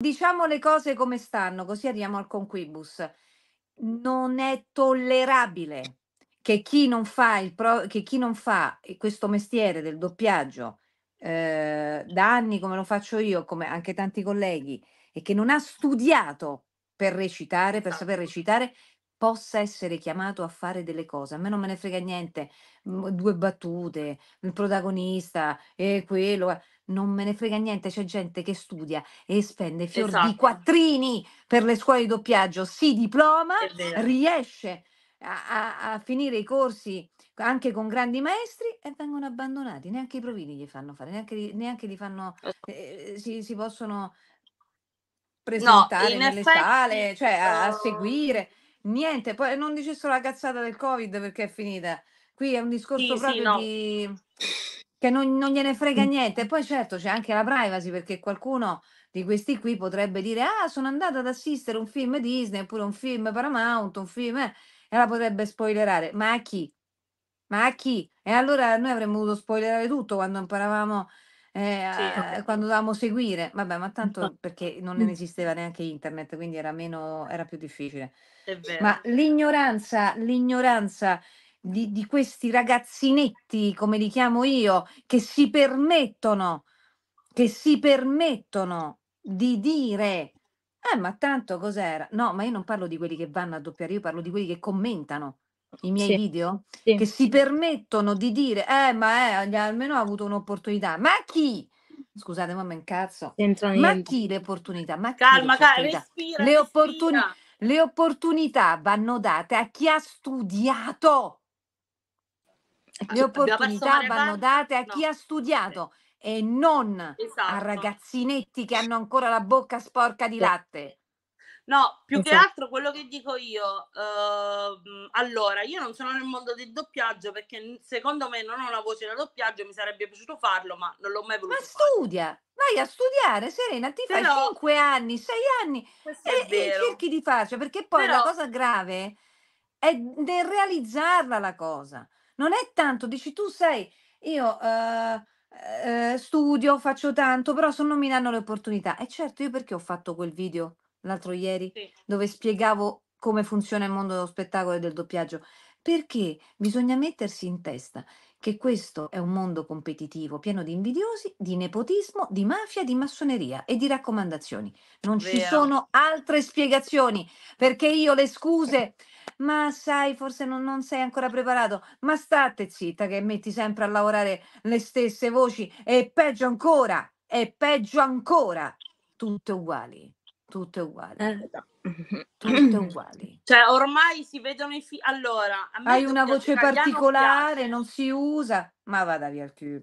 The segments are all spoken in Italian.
Diciamo le cose come stanno, così arriviamo al conquibus. Non è tollerabile che chi non fa, pro, che chi non fa questo mestiere del doppiaggio eh, da anni come lo faccio io, come anche tanti colleghi, e che non ha studiato per recitare, per saper esatto. recitare, possa essere chiamato a fare delle cose. A me non me ne frega niente, mhmm, due battute, il protagonista e eh, quello, eh, non me ne frega niente, c'è gente che studia e spende fior di esatto. quattrini per le scuole di doppiaggio, si diploma, riesce a, a- a finire i corsi anche con grandi maestri e vengono abbandonati, neanche i provini gli fanno fare, neanche, li- neanche li fanno, eh, si si possono presentare in nelle effetti, sale, cioè a, a eh, seguire niente, poi non dicessero la cazzata del Covid perché è finita. Qui è un discorso sì, proprio sì, no. di... che non, non, gliene frega mm. niente. E poi certo c'è anche la privacy perché qualcuno di questi qui potrebbe dire ah sono andata ad assistere un film Disney oppure un film Paramount, un film... e la potrebbe spoilerare. Ma a chi? Ma a chi? E allora noi avremmo dovuto spoilerare tutto quando imparavamo sì. Eh, eh. Eh, quando dovevamo seguire, vabbè, ma tanto perché non mm. esisteva neanche internet, quindi era, meno, era più difficile. Ma l'ignoranza, l'ignoranza di, di, questi ragazzinetti, come li chiamo io, che si permettono, che si permettono di dire, eh, ma tanto cos'era? No, ma io non parlo di quelli che vanno a doppiare, io parlo di quelli che commentano i miei sì. video sì. che si permettono di dire eh ma eh, almeno ha avuto un'opportunità ma chi scusate mamma mi incazzo ma chi le opportunità ma calma calma respira, le, opportuni- respira. le opportunità vanno date a chi ha studiato ah, le opportunità vanno date a chi no. ha studiato e non esatto. a ragazzinetti che hanno ancora la bocca sporca di latte No, più Infatti. che esatto. altro quello che dico io, ehm, allora, io non sono nel mondo del doppiaggio perché secondo me non ho una voce da doppiaggio, mi sarebbe piaciuto farlo, ma non l'ho mai voluto. Ma fare. studia, vai a studiare, Serena, ti fai però, 5 anni, 6 anni e, e, cerchi di farcela, perché poi però, la cosa grave è nel realizzarla la cosa. Non è tanto, dici tu sai, io... Eh, eh, studio, faccio tanto, però se non mi danno le opportunità. E certo, io perché ho fatto quel video? l'altro ieri, Sì. dove spiegavo come funziona il mondo dello spettacolo e del doppiaggio, perché bisogna mettersi in testa che questo è un mondo competitivo, pieno di invidiosi, di nepotismo, di mafia, di massoneria e di raccomandazioni. Non ci sono altre spiegazioni, perché io le scuse, ma sai, forse non, non sei ancora preparato, ma state zitta che metti sempre a lavorare le stesse voci e peggio ancora, e peggio ancora, tutte uguali. Tutte uguali. Eh. Esatto. Tutte uguali. Cioè, ormai si vedono i figli. Allora, hai una voce particolare, non si usa, ma vada via il più.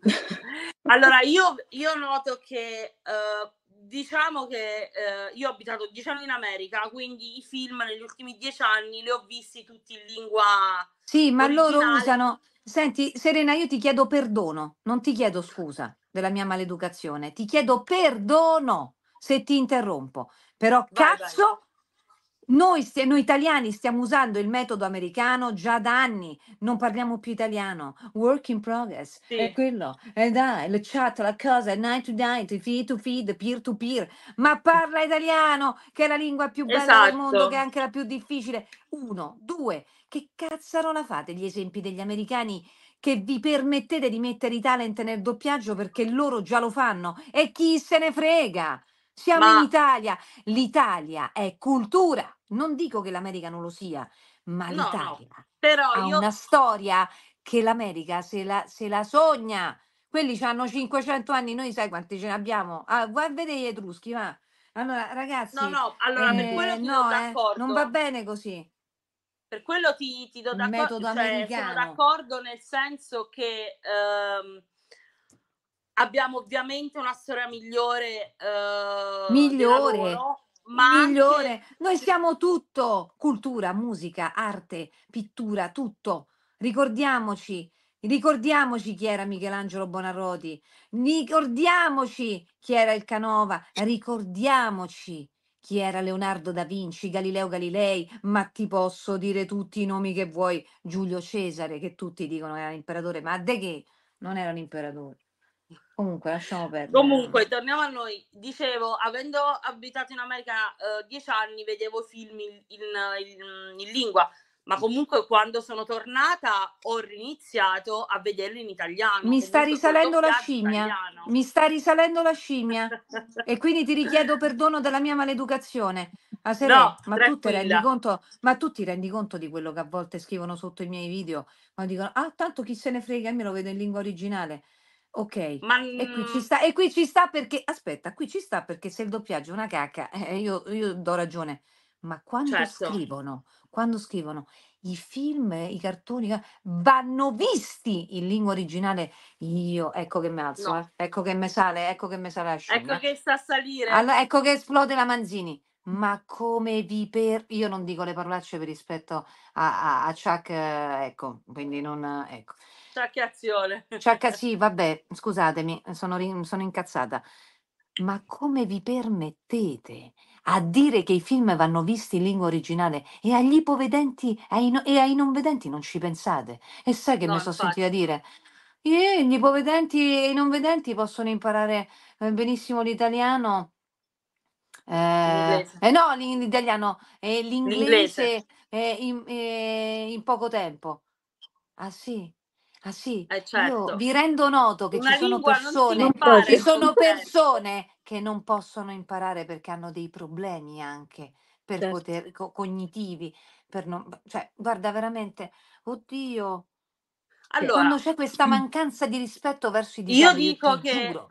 allora, io, io, noto che uh, diciamo che uh, io ho abitato dieci anni in America, quindi i film negli ultimi dieci anni li ho visti tutti in lingua. Sì, ma loro usano. Senti, Serena, io ti chiedo perdono, non ti chiedo scusa della mia maleducazione, ti chiedo perdono se ti interrompo, però vai, cazzo... Vai. Noi, se, noi, italiani stiamo usando il metodo americano già da anni, non parliamo più italiano, work in progress, sì. è quello, e dai, le chat, la cosa, è night to night, feed to feed, peer to peer, ma parla italiano, che è la lingua più bella esatto. del mondo, che è anche la più difficile. Uno, due, che cazzarola fate gli esempi degli americani che vi permettete di mettere i talent nel doppiaggio perché loro già lo fanno e chi se ne frega? Siamo Ma... in Italia, l'Italia è cultura. Non dico che l'America non lo sia, ma no, l'Italia no. Però ha io... una storia che l'America se la, se la sogna. Quelli hanno 500 anni, noi sai quanti ce ne abbiamo. Ah, vai vedere gli etruschi, va. Allora, ragazzi, no, no, allora, eh, per quello no, eh, non va bene così. Per quello ti, ti do d'accordo, cioè, sono d'accordo nel senso che ehm, abbiamo ovviamente una storia migliore. Eh, migliore. ma migliore. Anche... Noi siamo tutto, cultura, musica, arte, pittura, tutto. Ricordiamoci, ricordiamoci chi era Michelangelo Bonarroti, ricordiamoci chi era il Canova, ricordiamoci chi era Leonardo da Vinci, Galileo Galilei, ma ti posso dire tutti i nomi che vuoi, Giulio Cesare, che tutti dicono era l'imperatore, ma de che non era l'imperatore. Comunque, lasciamo perdere. Comunque, torniamo a noi. Dicevo, avendo abitato in America eh, dieci anni, vedevo film in, in, in, in lingua, ma comunque quando sono tornata ho riniziato a vederli in italiano. Mi sta risalendo la scimmia. Italiano. Mi sta risalendo la scimmia. e quindi ti richiedo perdono della mia maleducazione. Ah, no, ma, tu conto, ma, tu ti rendi conto, di quello che a volte scrivono sotto i miei video? Ma dicono, ah, tanto chi se ne frega, me lo vedo in lingua originale. Ok, Ma e qui ci sta e qui ci sta perché aspetta, qui ci sta perché se il doppiaggio è una cacca, eh, io io do ragione, ma quando Certo. scrivono quando scrivono i film, i cartoni vanno visti in lingua originale, io ecco che mi alzo, No. eh, ecco che mi sale ecco che mi sale la Ecco che sta a salire. Allo ecco che esplode la Manzini. Ma come vi per io non dico le parolacce per rispetto a a a Chuck, ecco, quindi non ecco. azione Chuck sì, vabbè, scusatemi, sono sono incazzata. Ma come vi permettete a dire che i film vanno visti in lingua originale e agli ipovedenti ai no e ai non vedenti non ci pensate? E sai che No, mi sono sentita dire: "Eh, gli ipovedenti e i non vedenti possono imparare, eh, benissimo l'italiano eh, eh no, l'italiano e eh, l'inglese, L'inglese. eh, in, eh, in poco tempo. Ah sì, ah sì. Eh, Io certo. vi rendo noto che ci sono persone, impara ci sono persone che non possono imparare perché hanno dei problemi anche per Certo. poter, co- cognitivi, per non, cioè, guarda veramente, oddio, cioè, Allora, quando c'è questa mm. mancanza di rispetto verso i io disabili, dico ti che giuro.